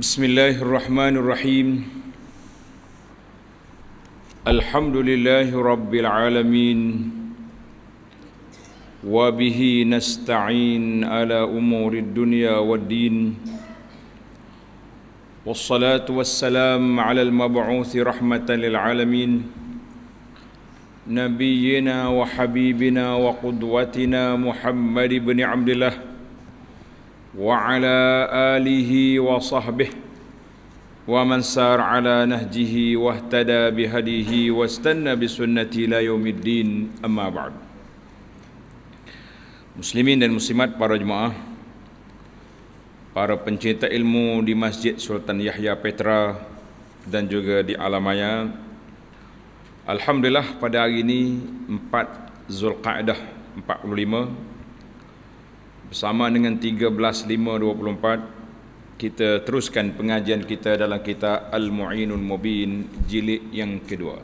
Bismillahirrahmanirrahim Alhamdulillahirrabbilalamin Wabihi nasta'in ala umuri dunia wa din Wassalatu wassalam ala al-mab'uthi rahmatan lil'alamin Nabiyyina wa habibina wa qudwatina Muhammad ibn Abdillah Muhammad ibn Abdillah وعلى آله وصحبه ومن سار على نهجه واهتدى بهديه واستنى بسنته إلى يوم الدين أما بعد Muslimin dan muslimat para jemaah Para pencinta ilmu di Masjid Sultan Yahya Petra Dan juga di Alamaya. Alhamdulillah pada hari ini 4 Zulqa'dah sama dengan 13.524 Kita teruskan pengajian kita dalam kitab Al-Mu'inul Mubin Jilid yang kedua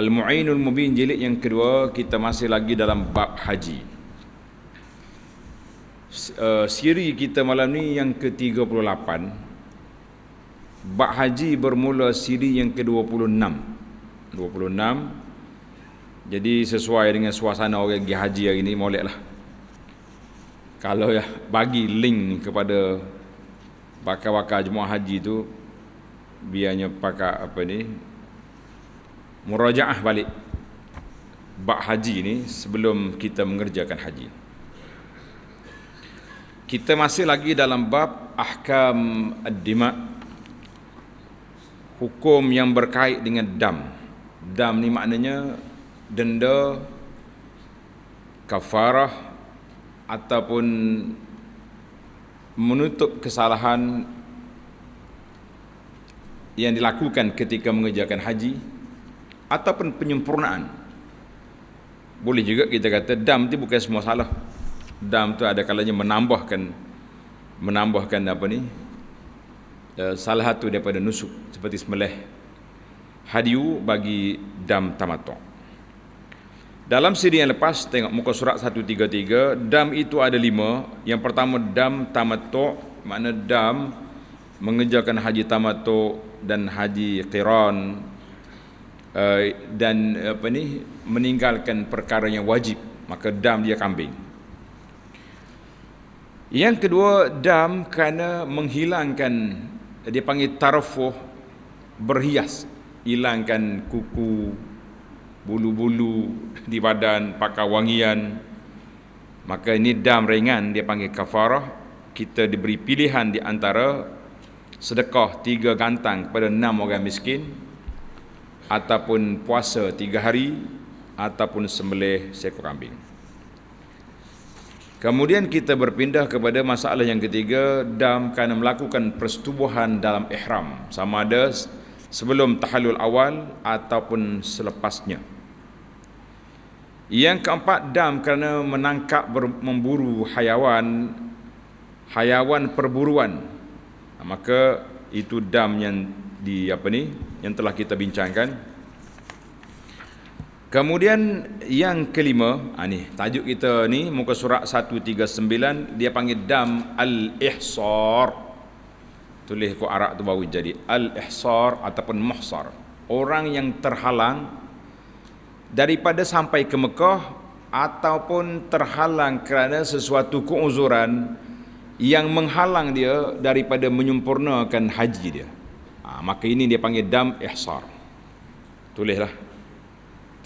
Al-Mu'inul Mubin Jilid yang kedua Kita masih lagi dalam bab haji eh, Siri kita malam ni yang ke-38 Bab haji bermula siri yang ke-26 26 Jadi sesuai dengan suasana orang pergi haji hari ini, Molek lah kalau ya bagi link kepada pakar-pakar jemaah haji tu biarnya pakar apa ni murajaah balik bab haji ni sebelum kita mengerjakan haji kita masih lagi dalam bab ahkam ad-dima hukum yang berkait dengan dam dam ni maknanya denda kafarah ataupun menutup kesalahan yang dilakukan ketika mengerjakan haji ataupun penyempurnaan boleh juga kita kata dam itu bukan semua salah dam tu ada kalanya menambahkan menambahkan apa ni eh, salah satu daripada nusuk seperti semelih hadiu bagi dam tamatok dalam siri yang lepas, tengok muka surat 133, dam itu ada lima. Yang pertama, dam tamatuk, makna dam mengejarkan haji tamatuk dan haji qiran eh, dan apa ni meninggalkan perkara yang wajib maka dam dia kambing yang kedua dam kerana menghilangkan dia panggil tarafuh berhias hilangkan kuku bulu-bulu di badan, pakai wangian. Maka ini dam ringan dia panggil kafarah. Kita diberi pilihan di antara sedekah tiga gantang kepada enam orang miskin ataupun puasa tiga hari ataupun sembelih seekor kambing. Kemudian kita berpindah kepada masalah yang ketiga dam kerana melakukan persetubuhan dalam ihram sama ada sebelum tahallul awal ataupun selepasnya. Yang keempat dam kerana menangkap ber, memburu hayawan hayawan perburuan. Maka itu dam yang di apa ni yang telah kita bincangkan. Kemudian yang kelima, ah ni tajuk kita ni muka surat 139 dia panggil dam al-ihsar. Tulis ku Arab tu baru jadi al-ihsar ataupun muhsar. Orang yang terhalang daripada sampai ke Mekah ataupun terhalang kerana sesuatu keuzuran yang menghalang dia daripada menyempurnakan haji dia. Ha, maka ini dia panggil dam ihsar. Tulislah.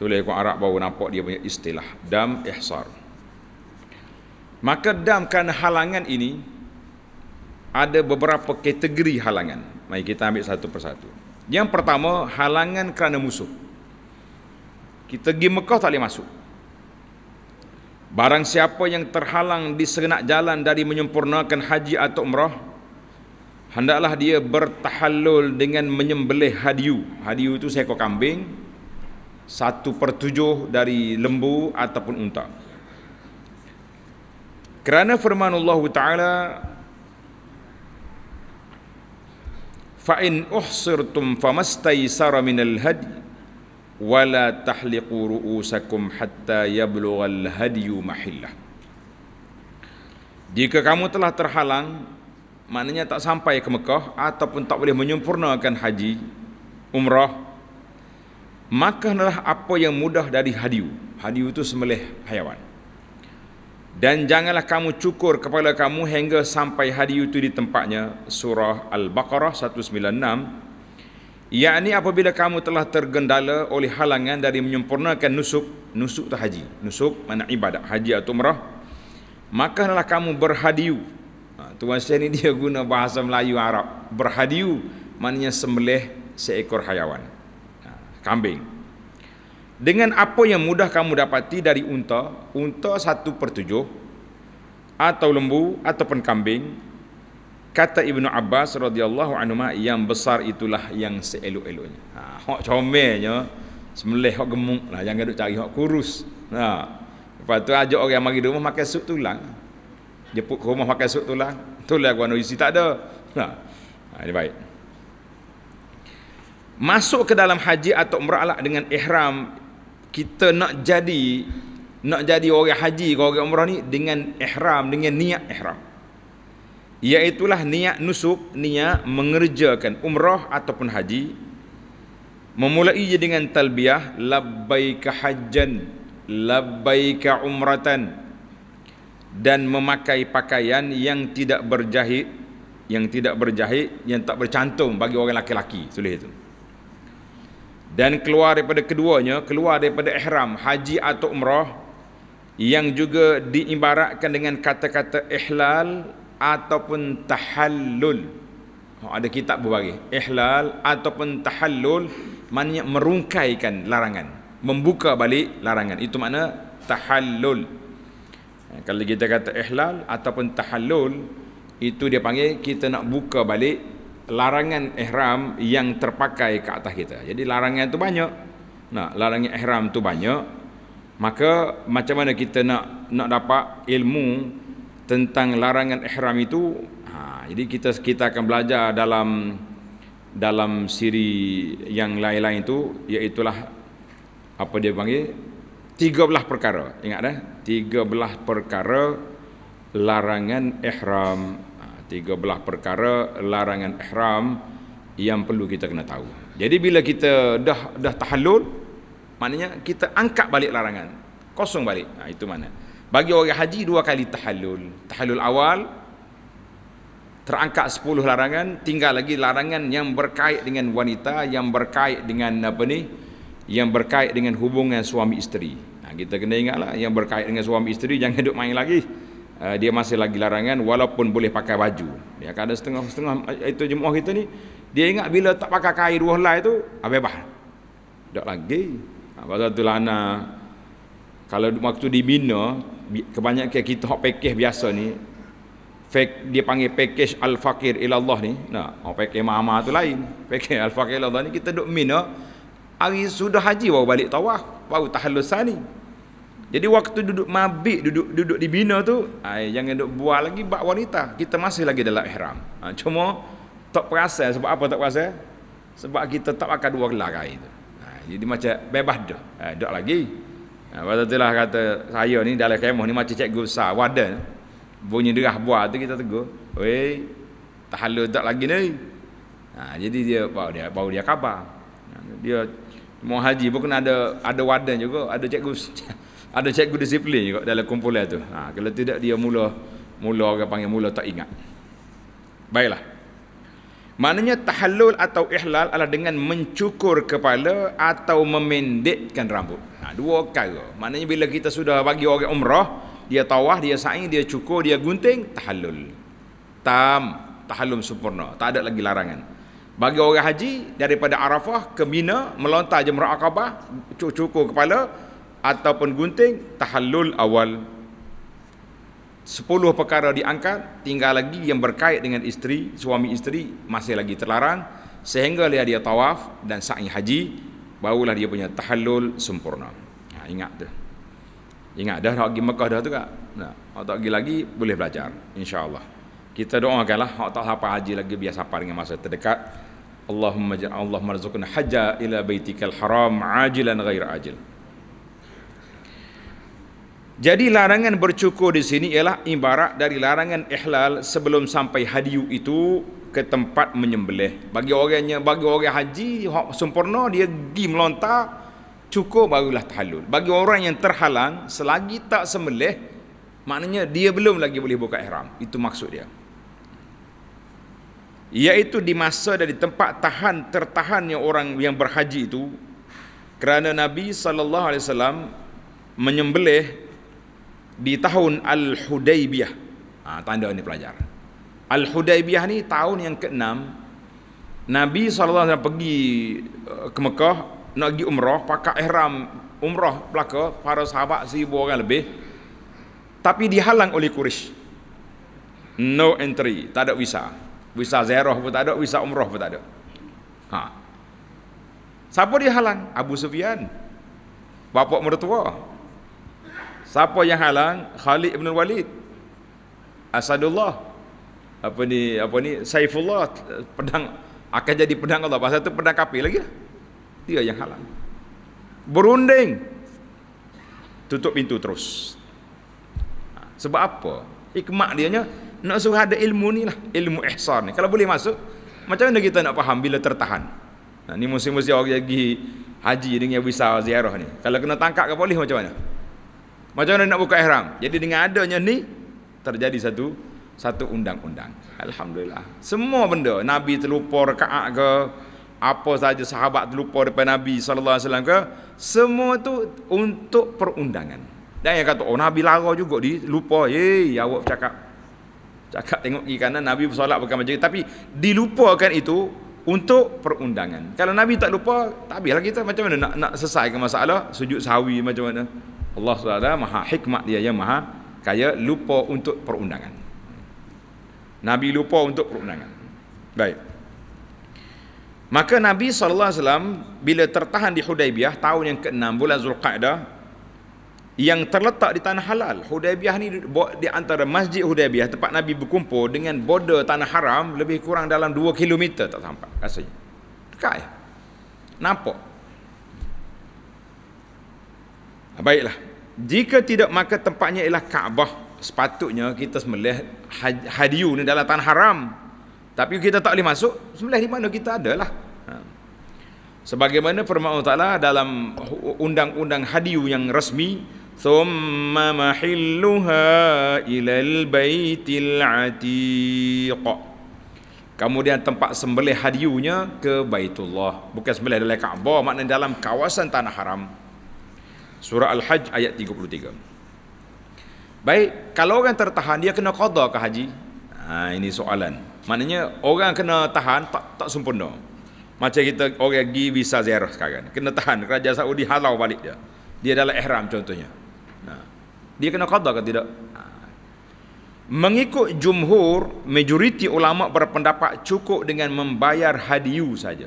Tulis aku Arab baru nampak dia punya istilah dam ihsar. Maka dam kerana halangan ini ada beberapa kategori halangan. Mari kita ambil satu persatu. Yang pertama halangan kerana musuh. Kita pergi Mekah tak boleh masuk. Barang siapa yang terhalang di segenap jalan dari menyempurnakan haji atau umrah, hendaklah dia bertahallul dengan menyembelih hadiu. Hadiu itu seekor kambing, satu per tujuh dari lembu ataupun unta. Kerana firman Allah Ta'ala, fa in uhsirtum famastaysara minal hadi ولا تحلقوا رؤوسكم حتى يبلغ الهدي محله Jika kamu telah terhalang maknanya tak sampai ke Mekah ataupun tak boleh menyempurnakan haji umrah maka adalah apa yang mudah dari hadiu hadiu itu semelih haiwan. dan janganlah kamu cukur kepala kamu hingga sampai hadiu itu di tempatnya surah al-baqarah 196 ia yakni apabila kamu telah tergendala oleh halangan dari menyempurnakan nusuk nusuk tu haji nusuk mana ibadat haji atau merah, maka hendaklah kamu berhadiu ha, tuan saya ni dia guna bahasa Melayu Arab berhadiu maknanya sembelih seekor hayawan ha, kambing dengan apa yang mudah kamu dapati dari unta unta satu per tujuh atau lembu ataupun kambing kata Ibnu Abbas radhiyallahu anhu yang besar itulah yang seelok-eloknya. Ha, hok comelnya semelih hok gemuk lah jangan duk cari hok kurus. Ha. Lepas tu ajak orang mari rumah makan sup tulang. Jeput rumah makan sup tulang. Tulang lah, gua isi tak ada. Ha. ha ini baik. Masuk ke dalam haji atau umrah lah dengan ihram kita nak jadi nak jadi orang haji ke orang umrah ni dengan ihram dengan niat ihram. Iaitulah niat nusuk, niat mengerjakan umrah ataupun haji Memulai dengan talbiyah Labbaika hajjan Labbaika umratan Dan memakai pakaian yang tidak berjahit Yang tidak berjahit Yang tak bercantum bagi orang laki-laki Sulih itu dan keluar daripada keduanya keluar daripada ihram haji atau umrah yang juga diibaratkan dengan kata-kata ihlal ataupun tahallul oh, ada kitab berbagai ihlal ataupun tahallul maknanya merungkaikan larangan membuka balik larangan itu makna tahallul eh, kalau kita kata ihlal ataupun tahallul itu dia panggil kita nak buka balik larangan ihram yang terpakai ke atas kita jadi larangan itu banyak nah larangan ihram itu banyak maka macam mana kita nak nak dapat ilmu tentang larangan ihram itu ha, jadi kita kita akan belajar dalam dalam siri yang lain-lain itu iaitu apa dia panggil tiga belah perkara ingat dah tiga belah perkara larangan ihram ha, tiga belah perkara larangan ihram yang perlu kita kena tahu jadi bila kita dah dah tahallul maknanya kita angkat balik larangan kosong balik ha, itu mana bagi orang haji dua kali tahallul. Tahallul awal terangkat 10 larangan, tinggal lagi larangan yang berkait dengan wanita, yang berkait dengan apa ni? Yang berkait dengan hubungan suami isteri. Nah, ha, kita kena ingatlah yang berkait dengan suami isteri jangan hidup main lagi. Uh, dia masih lagi larangan walaupun boleh pakai baju. Dia ada setengah-setengah eh, itu jemaah kita ni dia ingat bila tak pakai kain dua helai tu bah? Tak lagi. Nah, ha, pasal itulah anak kalau waktu dibina kebanyakan kita hok pakej biasa ni dia panggil pakej al fakir ila Allah ni nah hok pakej mama tu lain pakej al fakir ila Allah ni kita duk mina hari sudah haji baru balik tawaf baru tahallul sani jadi waktu duduk mabik duduk duduk di bina tu ai jangan duk buah lagi bab wanita kita masih lagi dalam ihram ha, cuma tak perasa sebab apa tak perasa, sebab kita tak akan dua gelar kain tu ha, jadi macam bebas dah ha, dak lagi Lepas ha, tu lah kata saya ni dalam kemah ni macam cikgu besar, warden. Bunyi derah buah tu kita tegur. Weh, tahalu tak lagi ni. Ha, jadi dia bawa dia bawa dia khabar. Ha, dia mau haji pun kena ada ada warden juga, ada cikgu ada cikgu disiplin juga dalam kumpulan tu. Ha, kalau tidak dia mula mula orang panggil mula tak ingat. Baiklah. Maknanya tahallul atau ihlal adalah dengan mencukur kepala atau memendekkan rambut. Nah, ha, dua perkara. Maknanya bila kita sudah bagi orang umrah, dia tawah, dia sa'i, dia cukur, dia gunting, tahallul. Tam, tahallul sempurna. Tak ada lagi larangan. Bagi orang haji, daripada Arafah ke Mina, melontar jemaah akabah, cukur kepala, ataupun gunting, tahallul awal. Sepuluh perkara diangkat tinggal lagi yang berkait dengan isteri suami isteri masih lagi terlarang sehingga dia dia tawaf dan sa'i haji barulah dia punya tahallul sempurna ha, ingat tu ingat dah nak pergi Mekah dah tu kak nak nah, tak pergi lagi boleh belajar insyaallah kita doakanlah hak tak sampai haji lagi biar sampai dengan masa terdekat Allahumma ja'al Allah marzuqna hajja ila baitikal haram ajilan ghair ajil, ghayra ajil. Jadi larangan bercukur di sini ialah ibarat dari larangan ihlal sebelum sampai hadiu itu ke tempat menyembelih. Bagi orangnya bagi orang haji hak sempurna dia pergi melontar cukur barulah tahallul. Bagi orang yang terhalang selagi tak sembelih maknanya dia belum lagi boleh buka ihram. Itu maksud dia. Iaitu di masa dari tempat tahan tertahannya orang yang berhaji itu kerana Nabi sallallahu alaihi wasallam menyembelih di tahun Al-Hudaybiyah. Ha, tanda ini pelajar. Al-Hudaybiyah ni tahun yang ke-6 Nabi SAW pergi eh, ke Mekah nak pergi umrah pakai ihram umrah belaka para sahabat seribu orang lebih tapi dihalang oleh Quraisy. No entry, tak ada visa. Visa ziarah pun tak ada, visa umrah pun tak ada. Ha. Siapa dihalang? Abu Sufyan. Bapak mertua. Siapa yang halang? Khalid bin Walid. Asadullah. Apa ni? Apa ni? Saifullah pedang akan jadi pedang Allah. Pasal tu pedang kapi lagi lah. Dia yang halang. Berunding. Tutup pintu terus. Sebab apa? Hikmat dia nya nak suruh ada ilmu ni lah. Ilmu ihsan ni. Kalau boleh masuk, macam mana kita nak faham bila tertahan? Nah, ni musim-musim orang pergi haji dengan wisata ziarah ni. Kalau kena tangkap ke boleh macam mana? Macam mana nak buka ihram? Jadi dengan adanya ni terjadi satu satu undang-undang. Alhamdulillah. Semua benda Nabi terlupa rakaat ke apa saja sahabat terlupa depan Nabi sallallahu alaihi wasallam ke semua tu untuk perundangan. Dan yang kata oh Nabi lara juga dilupa. Hei awak cakap cakap tengok kiri kanan Nabi bersolat bukan macam tapi dilupakan itu untuk perundangan. Kalau Nabi tak lupa, tak habislah kita macam mana nak nak selesaikan masalah sujud sawi macam mana? Allah SWT maha hikmat dia yang maha kaya lupa untuk perundangan Nabi lupa untuk perundangan baik maka Nabi SAW bila tertahan di Hudaybiyah tahun yang ke-6 bulan Zulqa'dah yang terletak di tanah halal Hudaybiyah ni di antara masjid Hudaybiyah tempat Nabi berkumpul dengan border tanah haram lebih kurang dalam 2 km tak sampai rasanya dekat ya nampak Ah, baiklah. Jika tidak maka tempatnya ialah Kaabah. Sepatutnya kita sembelih hadiu ni dalam tanah haram. Tapi kita tak boleh masuk, sembelih di mana kita adalah. Ha. Sebagaimana firman Allah Ta'ala dalam undang-undang hadiu yang resmi, Thumma mahilluha ilal baitil atiq. Kemudian tempat sembelih hadiunya ke Baitullah. Bukan sembelih dalam Kaabah, maknanya dalam kawasan tanah haram. Surah Al-Hajj ayat 33. Baik, kalau orang tertahan dia kena qada ke haji? Ha, ini soalan. Maknanya orang kena tahan tak tak sempurna. Macam kita orang pergi visa ziarah sekarang. Kena tahan kerajaan Saudi halau balik dia. Dia dalam ihram contohnya. Nah. Ha. Dia kena qada ke tidak? Ha. Mengikut jumhur, majoriti ulama berpendapat cukup dengan membayar hadiu saja.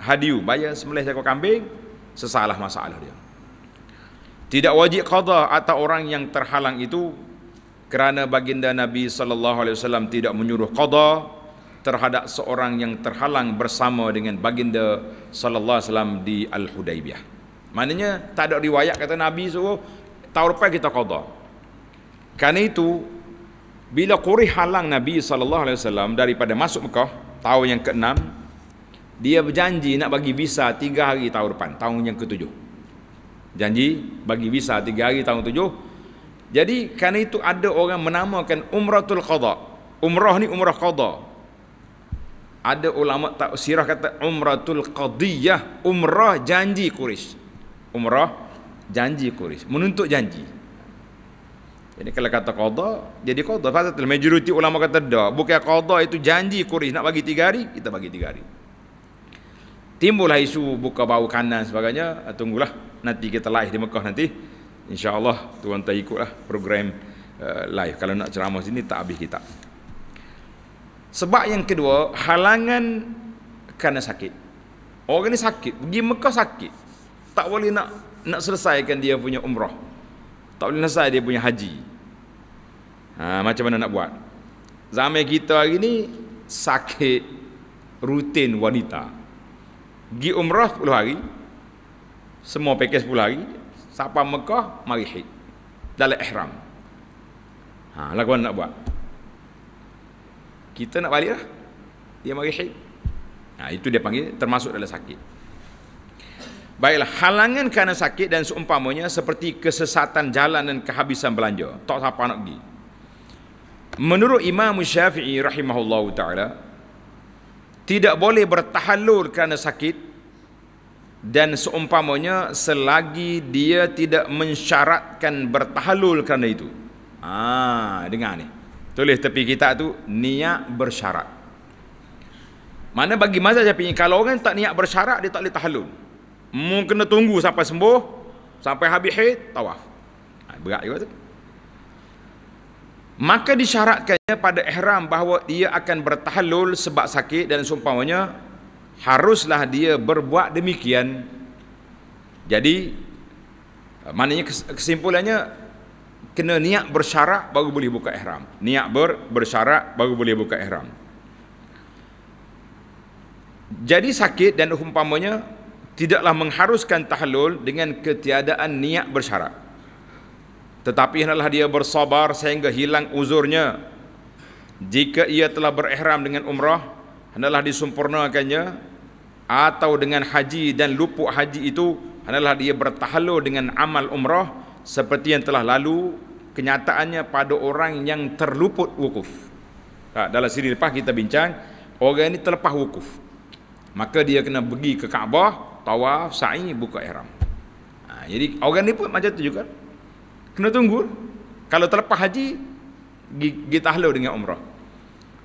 Hadiu, bayar sembelih seekor kambing, sesalah masalah dia. Tidak wajib qada atas orang yang terhalang itu kerana baginda Nabi sallallahu alaihi wasallam tidak menyuruh qada terhadap seorang yang terhalang bersama dengan baginda sallallahu alaihi wasallam di Al-Hudaybiyah. Maknanya tak ada riwayat kata Nabi suruh tahun lepas kita qada. Karena itu bila Quraisy halang Nabi sallallahu alaihi wasallam daripada masuk Mekah tahun yang ke-6 dia berjanji nak bagi visa 3 hari tahun depan tahun yang ke-7. Janji bagi visa 3 hari tahun 7. Jadi kerana itu ada orang menamakan Umratul Qadha. Umrah ni Umrah Qadha. Ada ulama tafsirah kata Umratul Qadiyah, Umrah janji kuris. Umrah janji kuris menuntut janji. Jadi kalau kata qadha, jadi qadha. Fasatul majoriti ulama kata dah. Bukan qadha itu janji kuris. Nak bagi tiga hari, kita bagi tiga hari. Timbullah isu buka bau kanan sebagainya. Tunggulah nanti kita live di Mekah nanti insyaallah tuan-tuan ikutlah program uh, live kalau nak ceramah sini tak habis kita sebab yang kedua halangan kerana sakit orang ni sakit pergi Mekah sakit tak boleh nak nak selesaikan dia punya umrah tak boleh selesai dia punya haji ha, macam mana nak buat zaman kita hari ni sakit rutin wanita pergi umrah 10 hari semua pakej pula lagi siapa Mekah mari hid dalam ihram ha lagu nak buat kita nak balik lah dia mari hid ha, itu dia panggil termasuk dalam sakit Baiklah, halangan kerana sakit dan seumpamanya seperti kesesatan jalan dan kehabisan belanja. Tak siapa nak pergi. Menurut Imam Syafi'i rahimahullah ta'ala, tidak boleh bertahalur kerana sakit dan seumpamanya selagi dia tidak mensyaratkan bertahalul kerana itu. Ah, dengar ni. Tulis tepi kita tu niat bersyarat. Mana bagi mazhab Syafi'i kalau orang tak niat bersyarat dia tak boleh tahalul. Mu kena tunggu sampai sembuh, sampai habis haid tawaf. Ha, berat juga tu. Maka disyaratkannya pada ihram bahawa dia akan bertahalul sebab sakit dan seumpamanya haruslah dia berbuat demikian jadi eh, maknanya kesimpulannya kena niat bersyarat baru boleh buka ihram niat ber, bersyarak baru boleh buka ihram jadi sakit dan umpamanya tidaklah mengharuskan tahlul dengan ketiadaan niat bersyarat. Tetapi hendaklah dia bersabar sehingga hilang uzurnya. Jika ia telah berihram dengan umrah, hendaklah disempurnakannya atau dengan haji dan lupuk haji itu hendaklah dia bertahalu dengan amal umrah seperti yang telah lalu kenyataannya pada orang yang terluput wukuf. Tak, ha, dalam siri lepas kita bincang, orang ini terlepas wukuf. Maka dia kena pergi ke Kaabah, tawaf, sa'i, buka ihram. Ha, jadi orang ini pun macam tu juga. Kena tunggu. Kalau terlepas haji, pergi tahlil dengan umrah.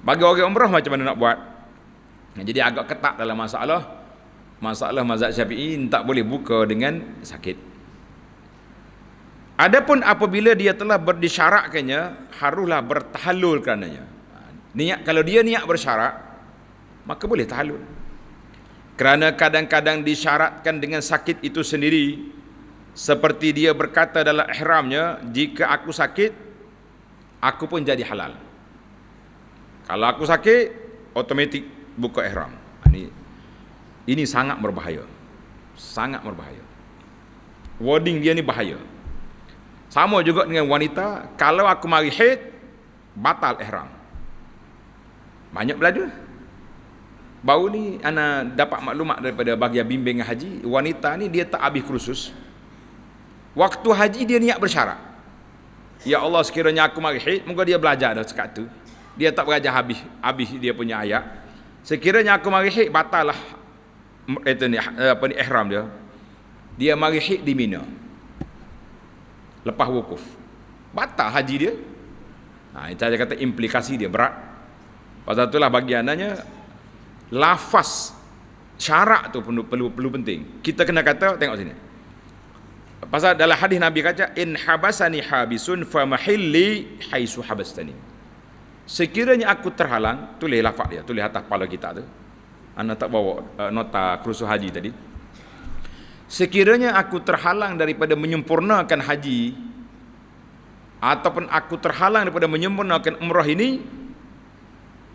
Bagi orang umrah macam mana nak buat? Jadi agak ketat dalam masalah masalah mazhab Syafi'i tak boleh buka dengan sakit. Adapun apabila dia telah berdisyaratkannya haruslah bertahalul kerananya. Ha, niat kalau dia niat bersyarat maka boleh tahalul. Kerana kadang-kadang disyaratkan dengan sakit itu sendiri seperti dia berkata dalam ihramnya jika aku sakit aku pun jadi halal. Kalau aku sakit otomatik buka ihram. Ini ah, ini sangat berbahaya. Sangat berbahaya. Wording dia ni bahaya. Sama juga dengan wanita, kalau aku mari haid batal ihram. Banyak belajar. Baru ni ana dapat maklumat daripada bahagian bimbing haji, wanita ni dia tak habis kursus. Waktu haji dia niat bersyarat. Ya Allah sekiranya aku mari haid, moga dia belajar dah sekat tu. Dia tak belajar habis, habis dia punya ayat sekiranya aku mari haid batal lah itu ni eh, apa ni ihram dia dia mari haid di Mina lepas wukuf batal haji dia ha itu dia kata implikasi dia berat pasal itulah bagiannya lafaz syarat tu perlu, perlu perlu penting kita kena kata tengok sini pasal dalam hadis nabi kata in habasani habisun fa mahilli haisu habastani Sekiranya aku terhalang, tulis lafak dia, tulis atas kepala kita tu. Anda tak bawa uh, nota kerusuh haji tadi. Sekiranya aku terhalang daripada menyempurnakan haji, ataupun aku terhalang daripada menyempurnakan umrah ini,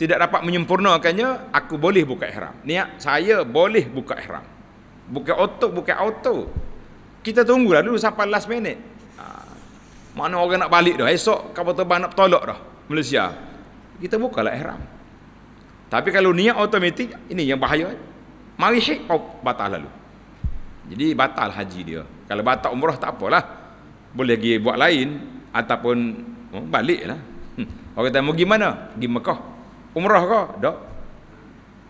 tidak dapat menyempurnakannya, aku boleh buka ihram. Niat saya boleh buka ihram. buka auto, buka auto. Kita tunggulah dulu sampai last minute. Ha. Mana orang nak balik dah. Esok kapal terbang nak tolak dah. Malaysia kita bukalah ihram. Tapi kalau niat otomatik, ini yang bahaya. Mari syik, oh, batal lalu. Jadi batal haji dia. Kalau batal umrah tak apalah. Boleh pergi buat lain ataupun oh, baliklah. Hmm. Orang kata, mau pergi mana? Pergi Mekah. Umrah kau? Tak.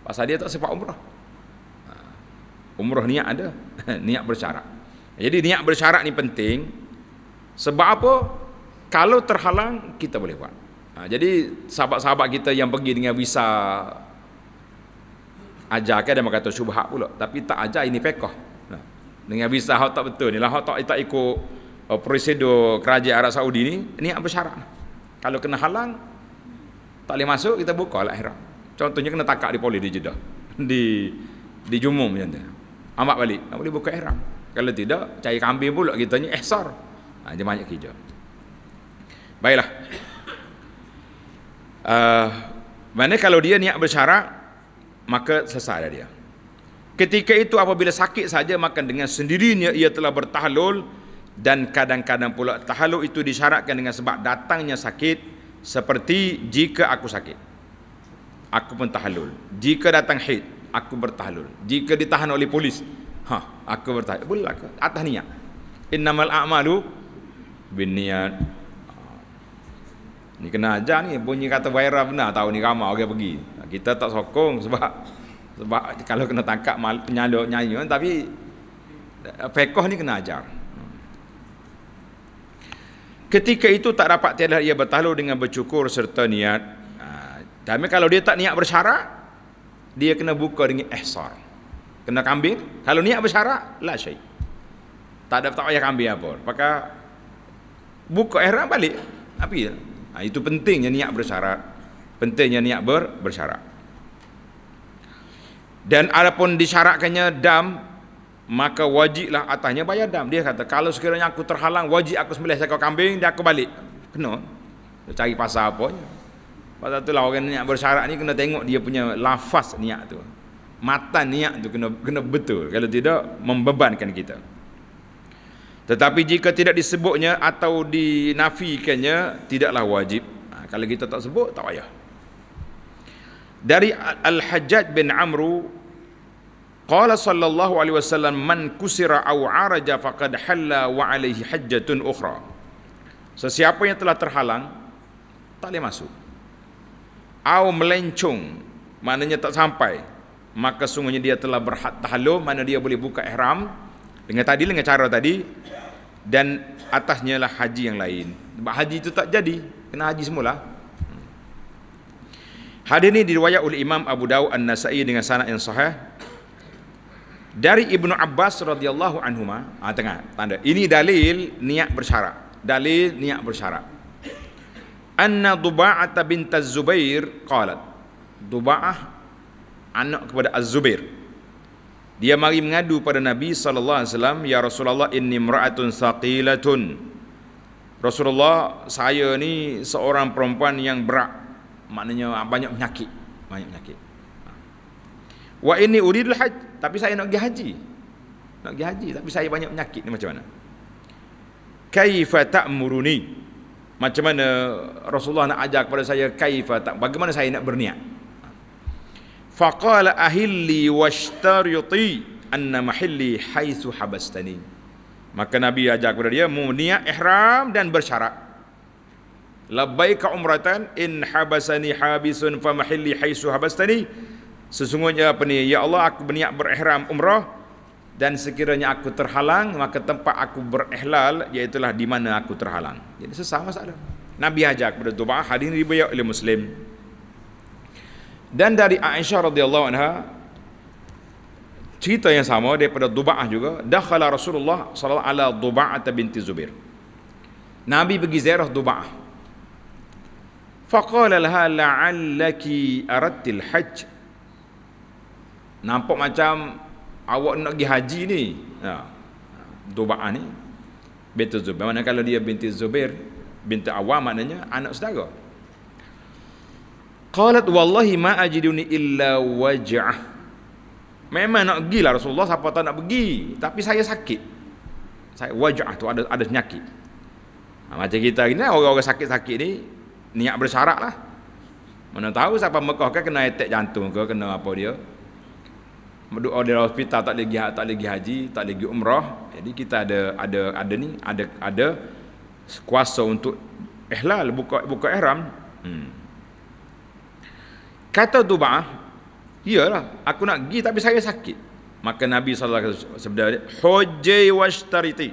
Pasal dia tak sifat umrah. Ha. Umrah niat ada. niat bersyarat. Jadi niat bersyarat ni penting. Sebab apa? Kalau terhalang, kita boleh buat. Ha, jadi sahabat-sahabat kita yang pergi dengan visa ajar kan dia kata syubhat pula tapi tak ajar ini fiqh. Ha. Dengan visa hak tak betul ni lah hak tak, tak ikut uh, prosedur kerajaan Arab Saudi ni ni apa syarat? Kalau kena halang tak boleh masuk kita buka lah ihram. Contohnya kena takak di poli di Jeddah. Di di Jumum macam tu. Ambak balik, tak boleh buka ihram. Kalau tidak, cari kambing pula kita ni eh, ihsar. Ha, dia banyak kerja. Baiklah uh, mana kalau dia niat bersyarat maka selesai dia ketika itu apabila sakit saja maka dengan sendirinya ia telah bertahlul dan kadang-kadang pula tahlul itu disyaratkan dengan sebab datangnya sakit seperti jika aku sakit aku pun tahlul jika datang hit, aku bertahlul jika ditahan oleh polis ha aku bertahlul boleh aku atas niat innamal a'malu bin Ni kena ajar ni bunyi kata viral benar tahu ni ramai orang pergi. Kita tak sokong sebab sebab kalau kena tangkap penyaluk nyanyi tapi eh, pekoh ni kena ajar. Ketika itu tak dapat tiada ia bertalu dengan bercukur serta niat. Ah, tapi kalau dia tak niat bersyarat, dia kena buka dengan ihsar. Kena kambing, kalau niat bersyarat, la syait. Tak ada tak payah kambing apa. Pakai buka ihram balik. Apa ya? Ha, itu pentingnya niat bersyarat. Pentingnya niat ber, bersyarat. Dan adapun disyaratkannya dam, maka wajiblah atasnya bayar dam. Dia kata, kalau sekiranya aku terhalang, wajib aku sembelih seekor kambing, dia aku balik. Kena. Dia cari pasal apa je. Sebab itulah orang niat bersyarat ni kena tengok dia punya lafaz niat tu. mata niat tu kena kena betul. Kalau tidak, membebankan kita. Tetapi jika tidak disebutnya atau dinafikannya, tidaklah wajib. Ha, kalau kita tak sebut, tak payah. Dari Al-Hajjaj bin Amru, Qala sallallahu alaihi wasallam man kusira aw araja faqad halla wa alaihi hajjatun ukhra. Sesiapa yang telah terhalang tak boleh masuk. Au melencung, maknanya tak sampai, maka sungguhnya dia telah berhak tahallul, mana dia boleh buka ihram dengan tadi dengan cara tadi dan atasnya lah haji yang lain sebab haji itu tak jadi kena haji semula hadis ini diriwayat oleh Imam Abu Dawud An-Nasai dengan sanad yang sahih dari Ibnu Abbas radhiyallahu anhuma ah tengah tanda ini dalil niat bersyarat dalil niat bersyarat anna Duba'ah bint Az-Zubair qalat Duba'ah anak kepada Az-Zubair dia mari mengadu pada Nabi sallallahu alaihi wasallam, "Ya Rasulullah, inni mra'atun saqilatun." Rasulullah, saya ni seorang perempuan yang berat. Maknanya ah, banyak penyakit, banyak penyakit. Ha. Wa inni uridul hajj, tapi saya nak pergi haji. Nak pergi haji tapi saya banyak penyakit ni macam mana? Kaifa ta'muruni? Macam mana Rasulullah nak ajar kepada saya kaifa tak bagaimana saya nak berniat? faqala ahilli washtariti anna mahilli haitsu habastani maka nabi ajak kepada dia mu ihram dan bersyarat labbaika umratan in habasani habisun fa mahilli haitsu habastani sesungguhnya apa ni ya Allah aku berniat berihram umrah dan sekiranya aku terhalang maka tempat aku berihlal iaitu di mana aku terhalang jadi sesama masalah nabi ajak kepada tu hadirin ribu ya muslim dan dari Aisyah radhiyallahu anha cerita yang sama daripada Dubaah juga dakhala Rasulullah sallallahu ala Dubaah binti Zubair Nabi pergi ziarah Dubaah faqala laha la'allaki aradtil hajj nampak macam awak nak pergi haji ni ha Dubaah ni betul Zubair mana kalau dia binti Zubair binti Awam maknanya anak saudara Qalat wallahi ma ajiduni illa waj'ah. Memang nak pergi lah Rasulullah siapa tahu nak pergi tapi saya sakit. Saya waj'ah tu ada ada penyakit. Ha, macam kita gini lah, orang-orang sakit-sakit ni niat bersyarat lah. Mana tahu siapa Mekah kan kena attack jantung ke kena apa dia. Berdoa di hospital tak lagi tak lagi haji, tak lagi umrah. Jadi kita ada ada ada ni ada ada kuasa untuk ihlal buka buka ihram. Hmm. Kata tu bah, iyalah aku nak pergi tapi saya sakit. Maka Nabi SAW sebenarnya hujai washtariti.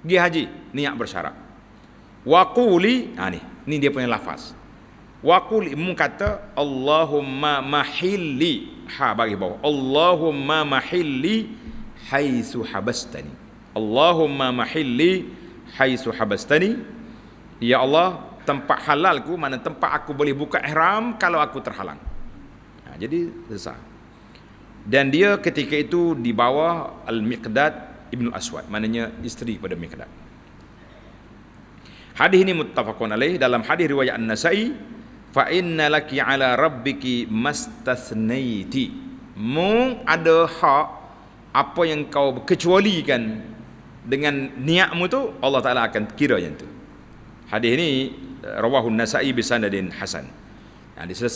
Pergi haji niat bersyarat. Waquli, ha ni, ni dia punya lafaz. Waquli mu kata Allahumma mahilli ha bagi bawah. Allahumma mahilli haitsu habastani. Allahumma mahilli haitsu habastani. Ya Allah, tempat halalku, mana tempat aku boleh buka ihram kalau aku terhalang. Ha, jadi susah. Dan dia ketika itu di bawah Al-Miqdad Ibn Aswad. Maknanya isteri pada Miqdad. Hadis ini muttafaqun alaih dalam hadis riwayat An-Nasai fa inna laki ala rabbiki mastasnaiti mu ada hak apa yang kau kecualikan dengan niatmu tu Allah Taala akan kira yang tu hadis ni rawahu nasai bisanadin hasan Nah, di sini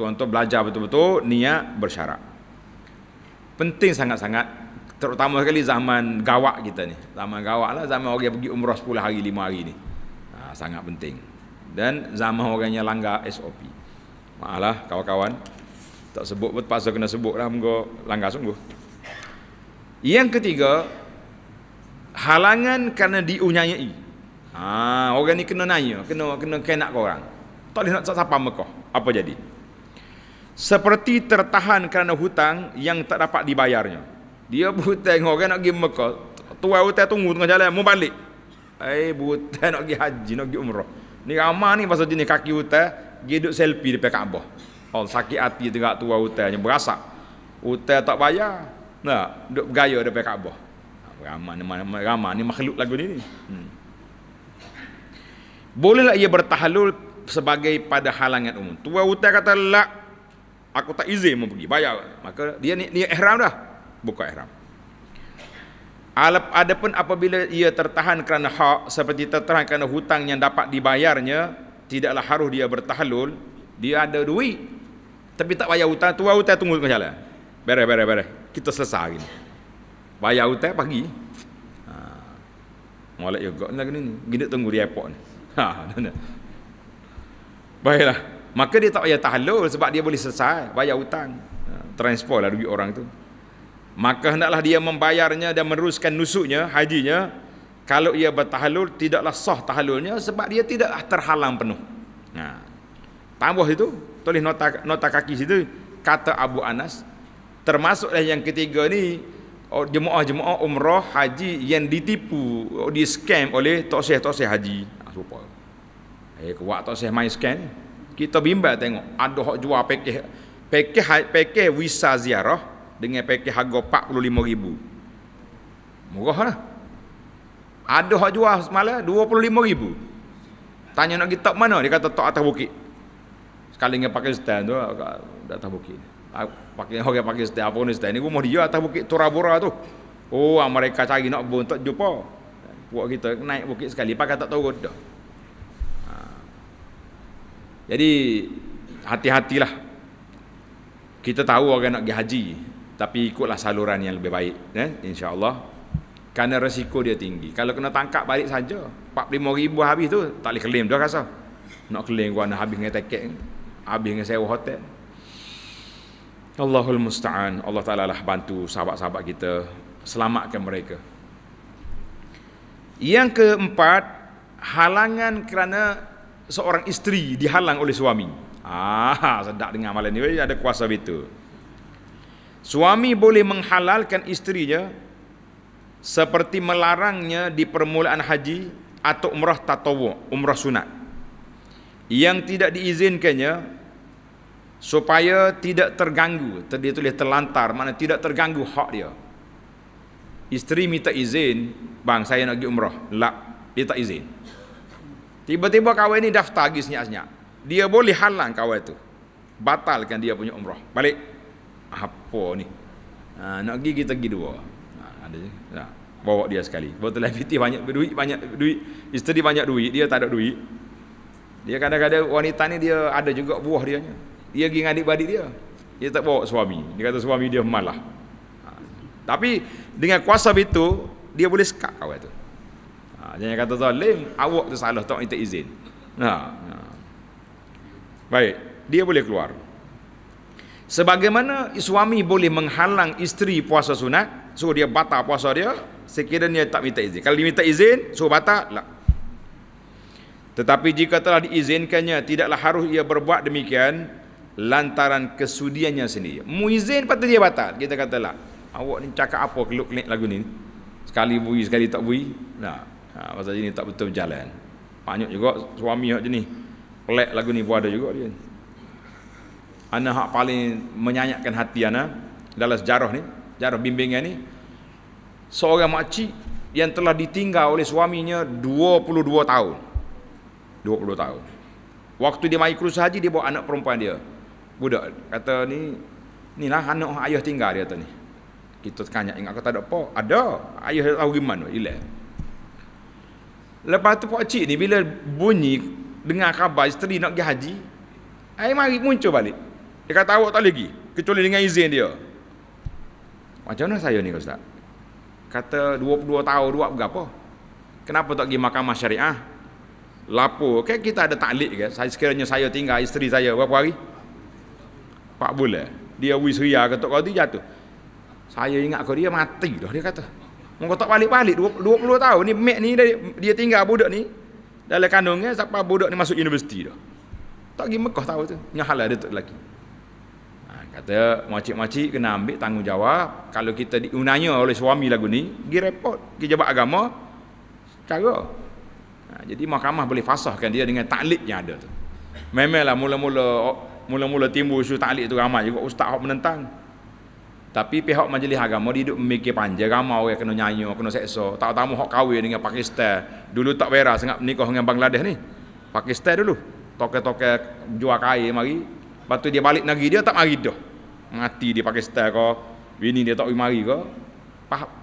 Tuan-tuan belajar betul-betul niat bersyarak. Penting sangat-sangat. Terutama sekali zaman gawak kita ni. Zaman gawak lah. Zaman orang pergi umrah 10 hari, 5 hari ni. Ha, sangat penting. Dan zaman orangnya langgar SOP. Maaf kawan-kawan. Tak sebut pun terpaksa kena sebut lah. Mungkin langgar sungguh. Yang ketiga. Halangan kerana diunyai. Halangan kerana diunyai. Ha, orang ni kena nanya, kena kena kenak kau orang. Tak boleh nak siapa Mekah. Apa jadi? Seperti tertahan kerana hutang yang tak dapat dibayarnya. Dia berhutang orang nak pergi Mekah. Tua hutang tunggu tengah jalan, mau balik. Eh, berhutang nak pergi haji, nak pergi umrah. Ni ramah ni pasal jenis kaki hutang, pergi duduk selfie depan Kaabah. Oh, sakit hati tengah tua hutangnya, berasa. Hutang tak bayar, Nah, duduk bergaya depan Kaabah. Ramah ni, ramah ni makhluk lagu ni. Hmm bolehlah ia bertahalul sebagai pada halangan umum. Tua hutan kata lak aku tak izin mau pergi bayar. Maka dia ni dia ihram dah. Buka ihram. Adapun apabila ia tertahan kerana hak seperti tertahan kerana hutang yang dapat dibayarnya, tidaklah harus dia bertahalul, dia ada duit tapi tak bayar hutang, tua hutang tunggu ke jalan. Beres, beres, beres. Kita selesai hari ini. Bayar hutang pagi. Ha. Malak juga lagi ni. Gini tunggu di airport ni. Ha, Baiklah. Maka dia tak payah tahlul sebab dia boleh selesai bayar hutang. Ha, transport lah duit orang tu. Maka hendaklah dia membayarnya dan meneruskan nusuknya, hajinya. Kalau ia bertahlul, tidaklah sah tahlulnya sebab dia tidak terhalang penuh. Ha. Tambah itu, tulis nota, nota kaki situ, kata Abu Anas. Termasuklah yang ketiga ni, jemaah-jemaah umrah haji yang ditipu, di scam oleh toksih-toksih haji. Ha, Eh, kuat tak saya main scan. Kita bimba tengok. Ada yang jual pakej pakej pakej visa ziarah dengan pakej harga RM45,000. Murah lah. Ada yang jual semalam RM25,000. Tanya nak kita mana? Dia kata tak atas bukit. Sekali dengan Pakistan tu, dah atas bukit. Ah, pakai orang yang pakai setiap Afghanistan ni rumah dia atas bukit Turabura tu. Oh, mereka cari nak bun tak jumpa. Buat kita naik bukit sekali pakai tak tahu dah. Jadi hati-hatilah. Kita tahu orang nak pergi haji, tapi ikutlah saluran yang lebih baik, ya, eh? insya-Allah. Kerana resiko dia tinggi. Kalau kena tangkap balik saja, 45,000 habis tu, tak boleh claim dah rasa. Nak claim gua nak habis dengan tiket, habis dengan sewa hotel. Allahul musta'an. Allah Taala lah bantu sahabat-sahabat kita selamatkan mereka. Yang keempat, halangan kerana seorang isteri dihalang oleh suami. Ah, sedak dengan malam ni ada kuasa betul. Suami boleh menghalalkan isterinya seperti melarangnya di permulaan haji atau umrah tatawu, umrah sunat. Yang tidak diizinkannya supaya tidak terganggu, tadi tulis terlantar, mana tidak terganggu hak dia. Isteri minta izin, bang saya nak pergi umrah. Lah, dia tak izin. Tiba-tiba kawan ini daftar lagi senyap-senyap. Dia boleh halang kawan itu. Batalkan dia punya umrah. Balik. Apa ni? Ha, nak pergi kita pergi dua. Ha, ada je. Ha, bawa dia sekali. Bawa telah banyak duit, banyak duit. Isteri banyak duit, dia tak ada duit. Dia kadang-kadang wanita ni dia ada juga buah dia. Dia pergi dengan adik-adik dia. Dia tak bawa suami. Dia kata suami dia malah. Ha, tapi dengan kuasa itu, dia boleh sekat kawan itu jangan kata zalim, awak tu salah tak minta izin. Ha. ha. Baik, dia boleh keluar. Sebagaimana suami boleh menghalang isteri puasa sunat, so dia batal puasa dia sekiranya tak minta izin. Kalau minta izin, so batal lah. Tetapi jika telah diizinkannya, tidaklah harus ia berbuat demikian lantaran kesudiannya sendiri. Mu izin patut dia batal. Kita katalah, awak ni cakap apa keluk-keluk lagu ni? Sekali bui, sekali tak bui. Nah ha, masa ini tak betul berjalan panjuk juga suami hak jenis pelik lagu ni pun ada juga dia Anak hak paling menyayatkan hati ana dalam sejarah ni sejarah bimbingan ni seorang makcik yang telah ditinggal oleh suaminya 22 tahun 22 tahun waktu dia mai kerusi haji dia bawa anak perempuan dia budak kata ni ni lah anak ayah tinggal dia kata ni kita kanya ingat kau tak ada apa ada ayah tahu gimana hilang Lepas tu pakcik ni bila bunyi dengar khabar isteri nak pergi haji, air mari muncul balik. Dia kata awak tak lagi, kecuali dengan izin dia. Macam mana saya ni Ustaz? Kata 22 tahun buat berapa? Kenapa tak pergi mahkamah syariah? Lapo, kan kita ada taklik ke? Saya sekiranya saya tinggal isteri saya berapa hari? 4 bulan. Dia wisria ke tok kau jatuh. Saya ingat kau dia mati dah dia kata. Mungkin tak balik-balik 20, 20 tahun ni mek ni dia tinggal budak ni dalam kandungnya siapa budak ni masuk universiti dah. Tak pergi Mekah tahu tu. Yang halal dia tu lagi Ha, kata makcik-makcik kena ambil tanggungjawab. Kalau kita diunanya oleh suami lagu ni, pergi repot. Pergi jabat agama. Cara. Ha, jadi mahkamah boleh fasahkan dia dengan taklid yang ada tu. Memanglah mula-mula mula-mula timbul isu taklid tu ramai juga. Ustaz yang menentang. Tapi pihak majlis agama dia duduk memikir panjang ramai orang kena nyanyi, kena seksa. Tak tahu hok kahwin dengan Pakistan. Dulu tak wera, sangat menikah dengan Bangladesh ni. Pakistan dulu. Toke-toke jual kain mari. Lepas tu dia balik negeri dia tak mari dah. Mati di Pakistan ke, bini dia tak mari ke.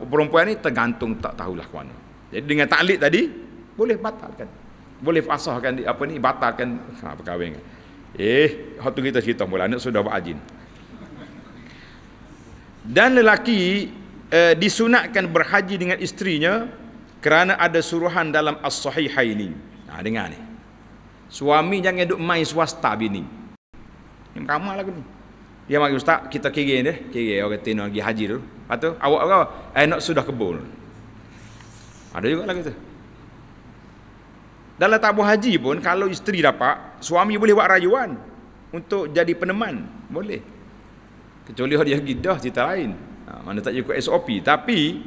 Perempuan ni tergantung tak tahulah ke mana. Jadi dengan taklid tadi boleh batalkan. Boleh fasahkan apa ni batalkan ha, perkahwinan. Eh, hatu kita cerita mula nak sudah buat ajin dan lelaki uh, disunatkan berhaji dengan istrinya kerana ada suruhan dalam as-sahihain ini. Nah, ha, dengar ni. Suami jangan duk main swasta bini. Ini ramah lah ni. Dia mari ustaz, kita kira ni. Kira orang kata nak pergi haji tu. Lepas tu, awak berapa? Eh, nak sudah kebun. Ada juga lah tu. Dalam tabuh haji pun, kalau isteri dapat, suami boleh buat rayuan. Untuk jadi peneman. Boleh. Kecuali hari pergi dah cerita lain. Ha, mana tak ikut SOP. Tapi,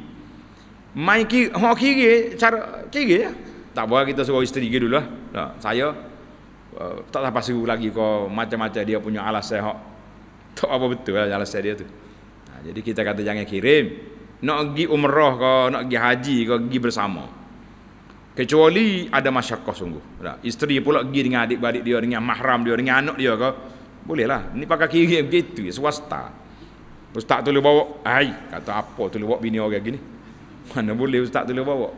mai kiri, orang kiri, cara kiri ya. Tak boleh kita suruh isteri kiri dulu lah. Ha, saya, uh, tak dapat seru lagi ko macam-macam dia punya alas Ha. Tak apa betul lah alasan dia tu. Ha, jadi kita kata jangan kirim. Nak pergi umrah ko, nak pergi haji ko, pergi bersama. Kecuali ada masyarakat sungguh. isteri pula pergi dengan adik-adik dia, dengan mahram dia, dengan anak dia kau. Bolehlah. Ni pakai kiri begitu ya swasta. Ustaz tu bawa. Hai, kata apa tu bawa bini orang gini. Mana boleh ustaz tu bawa.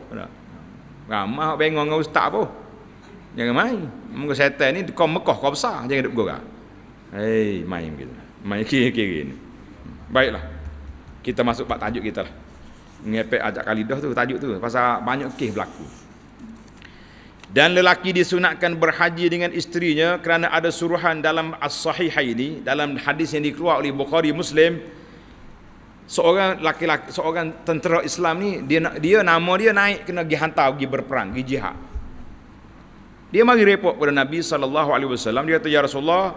Ramah bengong dengan ustaz apa. Jangan main. Muka setan ni kau mekoh kau besar. Jangan duduk gorak. Hei, main begitu. Main kiri-kiri ni. Baiklah. Kita masuk pak tajuk kita lah. Ngepek ajak kalidah tu, tajuk tu. Pasal banyak kes berlaku. Dan lelaki disunatkan berhaji dengan isterinya kerana ada suruhan dalam as-sahihah ini dalam hadis yang dikeluarkan oleh Bukhari Muslim seorang lelaki seorang tentera Islam ni dia dia nama dia naik kena pergi hantar pergi berperang pergi jihad dia mari repot kepada Nabi sallallahu alaihi wasallam dia kata ya Rasulullah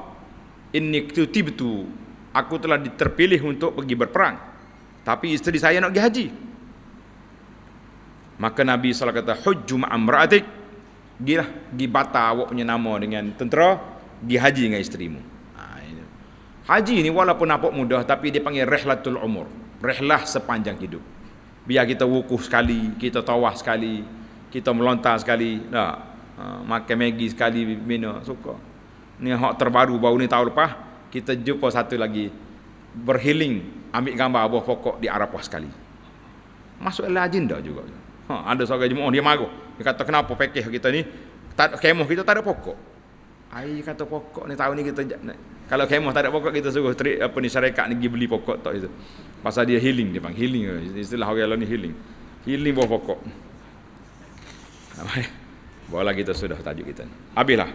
inni kutibtu aku telah diterpilih untuk pergi berperang tapi isteri saya nak pergi haji maka Nabi sallallahu kata hujju ma'amratik gilah gi bata awak punya nama dengan tentera gi haji dengan isteri mu ha, haji ni walaupun nampak mudah tapi dia panggil rehlatul umur rehlah sepanjang hidup biar kita wukuf sekali kita tawah sekali kita melontar sekali dah ha, makan maggi sekali mina suka ni hak terbaru baru ni tahun lepas kita jumpa satu lagi berhiling ambil gambar buah pokok di Arafah sekali masuklah agenda juga ha, ada seorang jemaah dia marah dia kata kenapa pekeh kita ni? Tak kemah kita tak ada pokok. Ai kata pokok ni tahun ni kita nak. kalau kemah tak ada pokok kita suruh trik apa ni syarikat ni pergi beli pokok tak itu. Pasal dia healing dia bang, healing istilah orang lain ni healing. Healing buah pokok. Baik, Bola kita sudah tajuk kita ni. Habislah.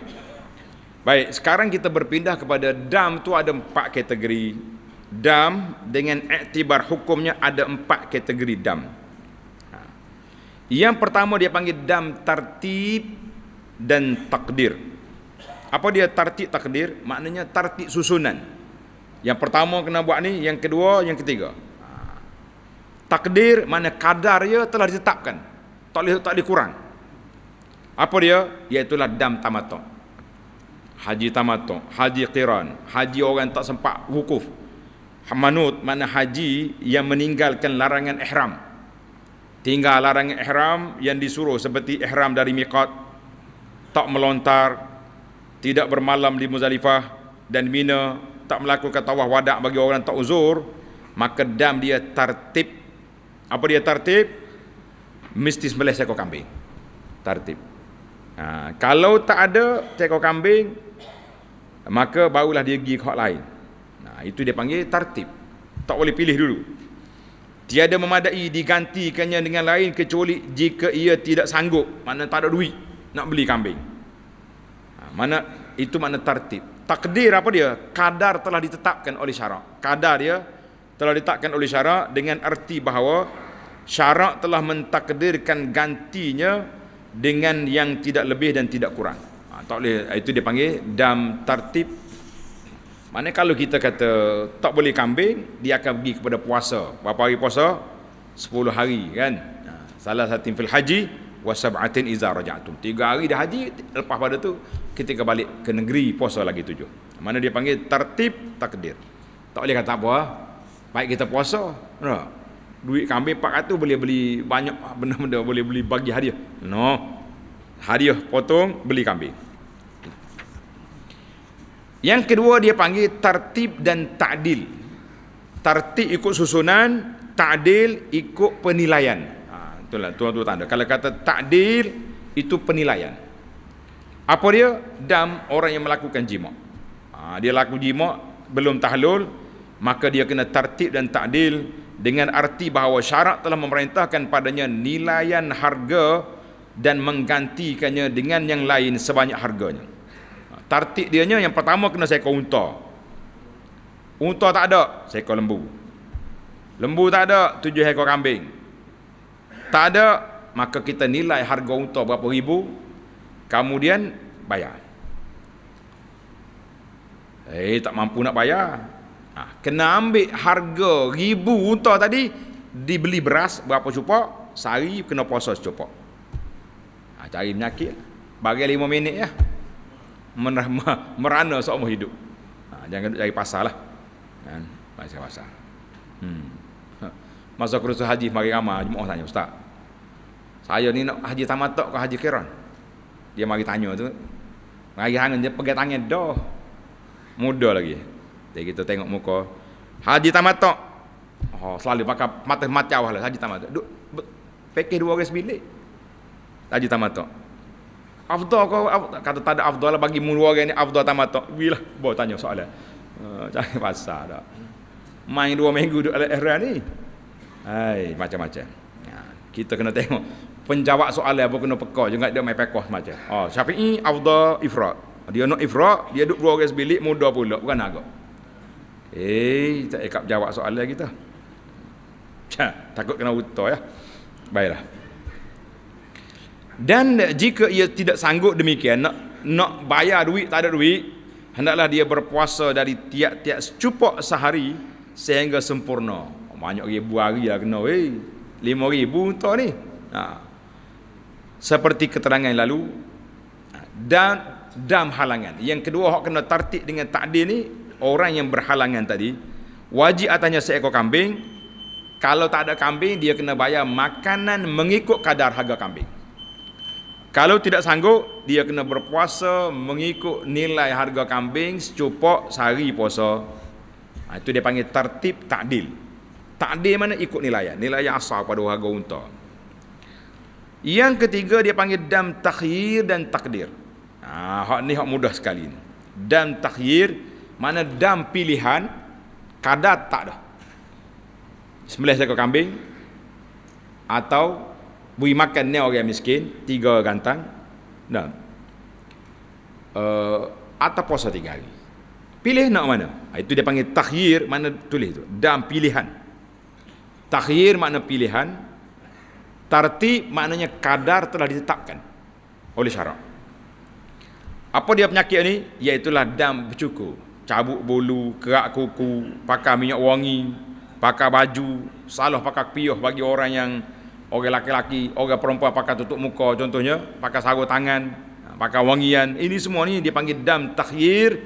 Baik, sekarang kita berpindah kepada dam tu ada empat kategori. Dam dengan iktibar hukumnya ada empat kategori dam. Yang pertama dia panggil dam tartib dan takdir. Apa dia tartib takdir? Maknanya tartib susunan. Yang pertama kena buat ni, yang kedua, yang ketiga. Takdir mana kadar dia telah ditetapkan. Tak boleh tak dikurang. Apa dia? Iaitulah dam tamatok. Haji tamatok, haji qiran, haji orang tak sempat wukuf. Manut mana haji yang meninggalkan larangan ihram tinggal larangan ihram yang disuruh seperti ihram dari miqat tak melontar tidak bermalam di muzalifah dan mina tak melakukan tawaf wadak bagi orang tak uzur maka dam dia tertib apa dia tertib Mistis sembelih seekor kambing tertib ha, kalau tak ada seekor kambing maka barulah dia pergi ke hak lain nah ha, itu dia panggil tertib tak boleh pilih dulu tiada memadai digantikannya dengan lain kecuali jika ia tidak sanggup mana tak ada duit nak beli kambing ha, mana itu mana tertib takdir apa dia kadar telah ditetapkan oleh syarak kadar dia telah ditetapkan oleh syarak dengan erti bahawa syarak telah mentakdirkan gantinya dengan yang tidak lebih dan tidak kurang ha, tak boleh itu dipanggil dam tertib mana kalau kita kata tak boleh kambing, dia akan pergi kepada puasa. Berapa hari puasa? 10 hari kan. Ha, salah satu fil haji wa sab'atin iza raja'tum. 3 hari dah haji lepas pada tu ketika balik ke negeri puasa lagi 7. Mana dia panggil tertib takdir. Tak boleh kata apa. Ah. Baik kita puasa. No. Duit kambing 400 boleh beli banyak benda-benda boleh beli bagi hadiah. No. Hadiah potong beli kambing. Yang kedua dia panggil tertib dan ta'dil. Tertib ikut susunan, ta'dil ikut penilaian. Ha, itulah tuan-tuan tanda. Kalau kata ta'dil itu penilaian. Apa dia? Dam orang yang melakukan jima. Ha, dia laku jima belum tahlul, maka dia kena tertib dan ta'dil dengan arti bahawa syarak telah memerintahkan padanya nilaian harga dan menggantikannya dengan yang lain sebanyak harganya. Tartik dia dianya yang pertama kena seekor unta. Unta tak ada, seekor lembu. Lembu tak ada, tujuh ekor kambing. Tak ada, maka kita nilai harga unta berapa ribu. Kemudian bayar. Eh, tak mampu nak bayar. Ah, kena ambil harga ribu unta tadi dibeli beras berapa cupa sehari kena puasa secupa ah, ha, cari penyakit lah. bagi lima minit ya merama, merana seumur hidup. Ha, jangan duduk cari pasal lah. Kan? Masa pasal. Hmm. Masa kursus haji mari ramah, jemaah tanya, Ustaz. Saya ni nak haji tamatok ke haji kiran? Dia mari tanya tu. Mari hangen dia pegang tangan, dah. Muda lagi. Jadi kita tengok muka. Haji tamatok. Oh, selalu pakai mata-mata awal lah, haji tamatok. Duk, pekeh dua orang sebilik. Haji tamatok. Afdal kau afdol. kata tak ada afdal lah bagi mulu orang ni afdal tamat tok. Bila boleh tanya soalan. Cari uh, pasal dak. Main dua minggu duduk alat Iran ni. Hai macam-macam. Ya, kita kena tengok penjawab soalan apa kena peka juga dia main pekoh macam. Oh Syafi'i afdal ifrad. Dia nak ifrad, dia duk dua orang sebilik muda pula bukan agak. Eh tak ekap jawab soalan kita. Cah, takut kena utah ya. Baiklah dan jika ia tidak sanggup demikian nak nak bayar duit tak ada duit hendaklah dia berpuasa dari tiap-tiap secupak sehari sehingga sempurna oh, banyak ribu hari lah kena weh lima ribu entah ni ha. seperti keterangan yang lalu ha, dan dam halangan yang kedua hak kena tertik dengan takdir ni orang yang berhalangan tadi wajib atasnya seekor kambing kalau tak ada kambing dia kena bayar makanan mengikut kadar harga kambing kalau tidak sanggup, dia kena berpuasa mengikut nilai harga kambing secupak sehari puasa. Ha, itu dia panggil tertib takdil. Takdil mana ikut nilai. Nilai yang asal pada harga unta. Yang ketiga dia panggil dam takhir dan takdir. Ha, hak ni hak mudah sekali ni. Dam takhir, mana dam pilihan, kadar tak dah. Sembelih seekor kambing atau beri makan ni orang miskin tiga gantang dan uh, eh, atau puasa tiga hari pilih nak mana ah, itu dia panggil takhir mana tulis tu dan pilihan takhir makna pilihan tartib maknanya kadar telah ditetapkan oleh syarak apa dia penyakit ni iaitulah dam bercukur cabuk bulu kerak kuku pakai minyak wangi pakai baju salah pakai piyoh bagi orang yang orang laki-laki, orang perempuan pakai tutup muka contohnya, pakai sarung tangan, pakai wangian. Ini semua ni dipanggil dam takhir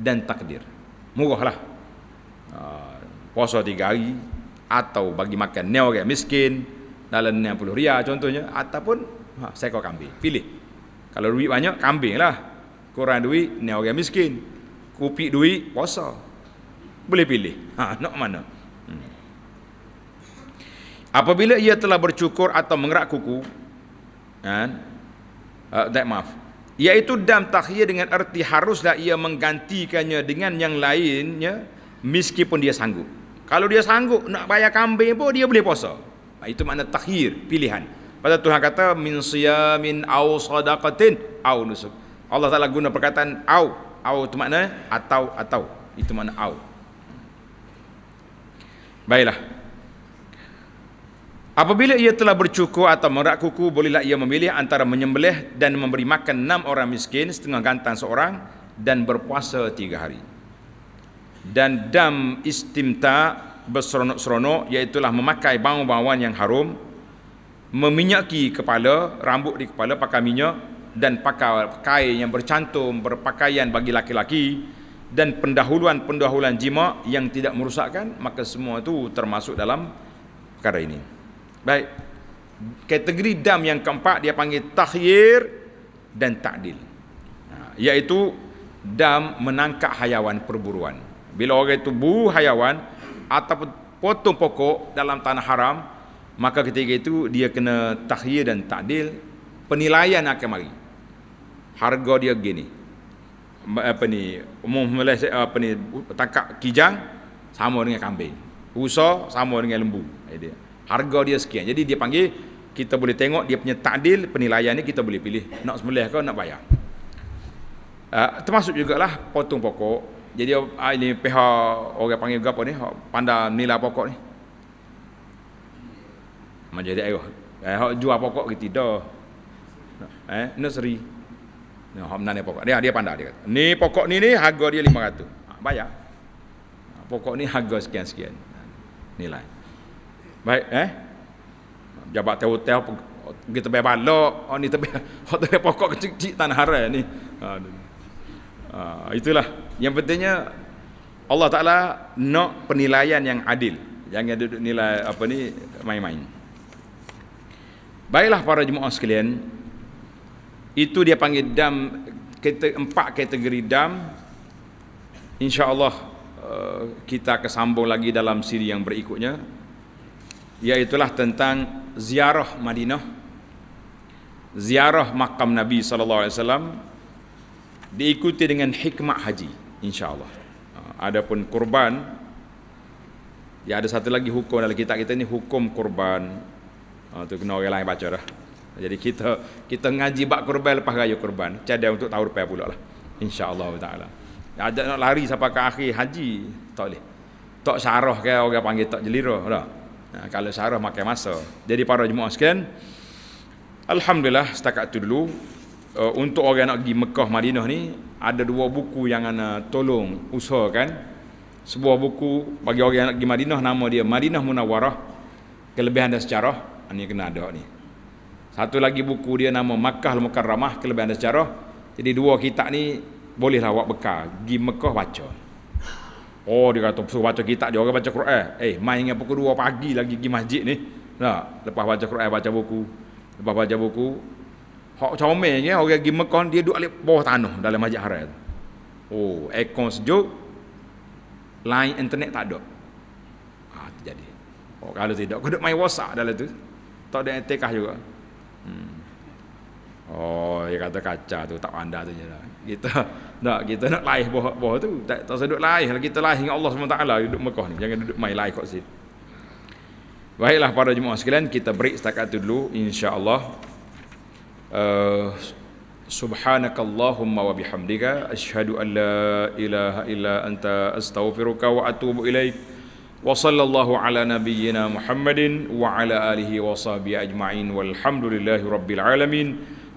dan takdir. Murahlah. Ah, puasa tiga hari atau bagi makan ni orang miskin dalam 60 riyal contohnya ataupun ha, seekor kambing. Pilih. Kalau duit banyak kambing lah. Kurang duit ni orang miskin. Kupik duit puasa. Boleh pilih. Ha, nak mana? Apabila ia telah bercukur atau mengerak kuku, kan? Uh, eh, that, maaf. Iaitu dam takhir dengan erti haruslah ia menggantikannya dengan yang lainnya meskipun dia sanggup. Kalau dia sanggup nak bayar kambing pun dia boleh puasa. itu makna takhir, pilihan. Pada Tuhan kata min min aw sadaqatin aw nusuk. Allah Taala guna perkataan aw. Aw itu makna atau atau. Itu makna aw. Baiklah. Apabila ia telah bercukur atau merak kuku, bolehlah ia memilih antara menyembelih dan memberi makan enam orang miskin setengah gantang seorang dan berpuasa tiga hari. Dan dam istimta berseronok-seronok, iaitulah memakai bau-bauan yang harum, meminyaki kepala, rambut di kepala, pakai minyak, dan pakai kain yang bercantum, berpakaian bagi laki-laki, dan pendahuluan-pendahuluan jima yang tidak merusakkan, maka semua itu termasuk dalam perkara ini. Baik. Kategori dam yang keempat dia panggil tahyir dan takdil, Ha, iaitu dam menangkap hayawan perburuan. Bila orang itu buru hayawan ataupun potong pokok dalam tanah haram, maka ketika itu dia kena tahyir dan takdil penilaian akan mari. Harga dia begini, Apa ni? Umum apa ni? Tangkap kijang sama dengan kambing. Rusa sama dengan lembu. Ini dia harga dia sekian jadi dia panggil kita boleh tengok dia punya takdil penilaian ni kita boleh pilih nak sembelih ke nak bayar uh, termasuk lah potong pokok jadi uh, ini PH orang panggil juga apa ni pandai nilai pokok ni macam dia eh, eh jual pokok ke tidak eh nursery ni hok menanya pokok dia dia pandai dia kata ni pokok ni ni harga dia 500 ah, bayar pokok ni harga sekian-sekian nilai Baik eh. Jabat tahu hotel kita bayar balok, oh ni tapi hotel oh, pokok kecil-kecil tanah haram ni. Ha, ha, itulah. Yang pentingnya Allah Taala nak penilaian yang adil. Jangan duduk nilai apa ni main-main. Baiklah para jemaah sekalian, itu dia panggil dam kita empat kategori dam. Insya-Allah eh, kita akan sambung lagi dalam siri yang berikutnya iaitulah tentang ziarah Madinah ziarah makam Nabi saw. diikuti dengan hikmah haji insyaallah ah, adapun kurban ya ada satu lagi hukum dalam kitab kita ni hukum kurban ah, tu kena orang lain baca lah. jadi kita kita ngaji bak kurban lepas raya kurban cadang untuk tahun depan pulak lah insyaallah taala ada nak lari sampai ke akhir haji tak boleh tak syarah ke orang panggil tak jelira tak Nah, ha, kalau sarah makan masa. Jadi para jemaah sekalian, alhamdulillah setakat tu dulu uh, untuk orang nak pergi Mekah Madinah ni ada dua buku yang ana tolong usahakan. Sebuah buku bagi orang yang nak pergi Madinah nama dia Madinah Munawarah kelebihan dan sejarah ini ha, kena ada ni. Satu lagi buku dia nama Makkah Al-Mukarramah kelebihan dan sejarah. Jadi dua kitab ni bolehlah awak bekal pergi Mekah baca. Oh dia kata suruh baca kitab dia orang baca Quran. Eh main dengan pukul 2 pagi lagi pergi masjid ni. Nah, lepas baca Quran baca buku. Lepas baca buku hak comel ya, orang pergi Mekah dia duduk alik bawah tanah dalam masjid haram. Oh, aircon sejuk. Line internet tak ada. Ah tu jadi. Oh kalau tidak kau duduk main WhatsApp dalam tu. Tak ada etikah juga. Hmm. Oh, dia kata kaca tu tak pandai tu jelah kita nak kita nak laih bawah-bawah tu tak tak sedut laih kalau kita laih dengan Allah SWT duduk Mekah ni jangan duduk main laih kat sini baiklah para jemaah sekalian kita break setakat tu dulu insyaallah uh, subhanakallahumma wa bihamdika asyhadu an la ilaha illa anta astaghfiruka wa atubu ilaik wa sallallahu ala nabiyyina muhammadin wa ala alihi wa sahbihi ajma'in walhamdulillahi rabbil alamin